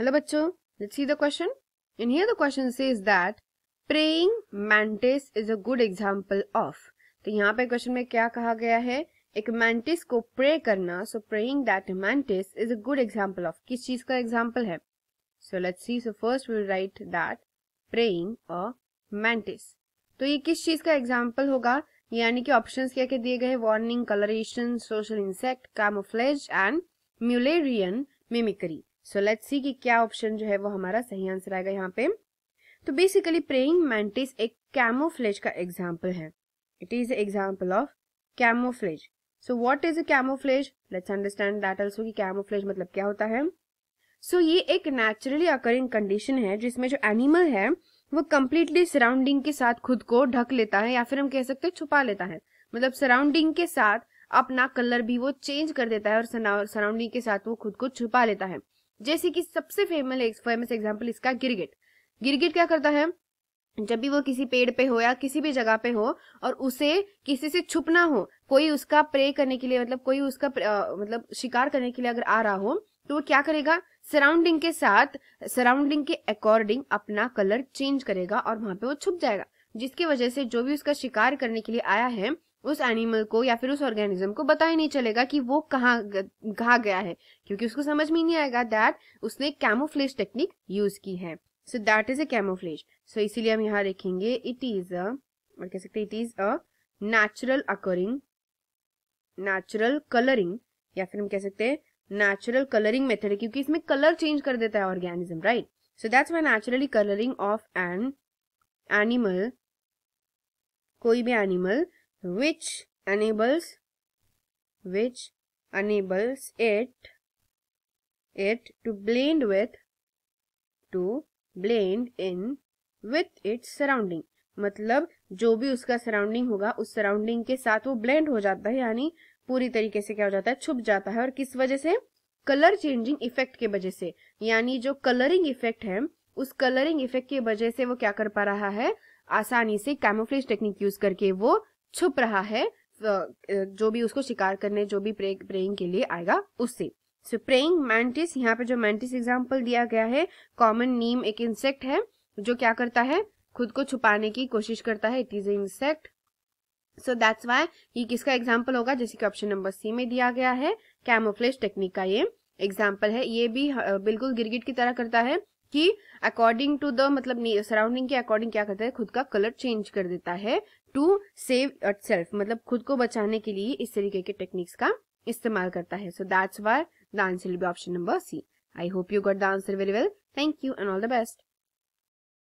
Hello bachcho, let's see the question. And here the question says that praying mantis is a good example of तो यहाँ पे question में क्या कहा गया है एक मैंटिस को प्रे करना so praying that mantis is a good example of किस चीज का एग्जाम्पल है so let's see so first will write that praying a mantis तो ये किस चीज का एग्जाम्पल होगा यानी कि ऑप्शन क्या क्या दिए गए warning colouration social insect camouflage and Mullerian mimicry so let's see कि क्या ऑप्शन जो है वो हमारा सही आंसर आएगा यहाँ पे तो बेसिकली प्रेइंग मैंटिस एक कैमोफ्लेज का एग्जाम्पल है it is example of camouflage so what is a camouflage let's understand that also की कैमोफ्लेज मतलब क्या होता है सो so, ये एक नेचुरली अकरिंग कंडीशन है जिसमें जो एनिमल है वो कम्प्लीटली सराउंडिंग के साथ खुद को ढक लेता है या फिर हम कह सकते हैं छुपा लेता है मतलब सराउंडिंग के साथ अपना कलर भी वो चेंज कर देता है और सराउंडिंग के साथ वो खुद को छुपा लेता है जैसे कि सबसे फेमस फेमस एग्जाम्पल इसका गिरगिट गिरगिट क्या करता है जब भी वो किसी पेड़ पे हो या किसी भी जगह पे हो और उसे किसी से छुपना हो कोई उसका प्रे करने के लिए मतलब कोई उसका आ, मतलब शिकार करने के लिए अगर आ रहा हो तो वो क्या करेगा सराउंडिंग के साथ सराउंडिंग के अकॉर्डिंग अपना कलर चेंज करेगा और वहां पे वो छुप जाएगा जिसकी वजह से जो भी उसका शिकार करने के लिए आया है उस एनिमल को या फिर उस ऑर्गेनिज्म को बता ही नहीं चलेगा कि वो कहाँ कहाँ गया है क्योंकि उसको समझ में नहीं आएगा दैट उसने कैमोफ्लेज टेक्निक यूज की है so that is a camouflage so इसीलिए हम यहाँ देखेंगे इट इज अः कह सकते it is a natural occurring natural colouring या फिर हम कह सकते हैं नेचुरल कलरिंग मेथड है क्योंकि इसमें कलर चेंज कर देता है organism right so that's why naturally colouring of an animal कोई भी animal which enables which enables it it to blend with to blend in with its surrounding मतलब जो भी उसका सराउंडिंग होगा उस सराउंडिंग के साथ वो ब्लेंड हो जाता है यानी पूरी तरीके से क्या हो जाता है छुप जाता है और किस वजह से कलर चेंजिंग इफेक्ट के वजह से यानी जो कलरिंग इफेक्ट है उस कलरिंग इफेक्ट की वजह से वो क्या कर पा रहा है आसानी से कैमोफ्लेज टेक्निक यूज करके वो छुप रहा है जो भी उसको शिकार करने जो भी प्रेइंग के लिए आएगा उससे सो प्रेइंग मैंटिस यहाँ पे जो मैंटिस एग्जाम्पल दिया गया है कॉमन नीम एक इंसेक्ट है जो क्या करता है खुद को छुपाने की कोशिश करता है it is a insect so that's why ये किसका एग्जाम्पल होगा जैसे कि ऑप्शन नंबर सी में दिया गया है कैमोफ्लेश टेक्निक का ये एग्जाम्पल है ये भी बिल्कुल गिरगिट की तरह करता है कि अकॉर्डिंग टू द मतलब सराउंडिंग के अकॉर्डिंग क्या करता है खुद का कलर चेंज कर देता है टू सेव इट मतलब खुद को बचाने के लिए इस तरीके के टेक्निक्स का इस्तेमाल करता है so that's why the answer will be option number C I hope you got the answer very well thank you and all the best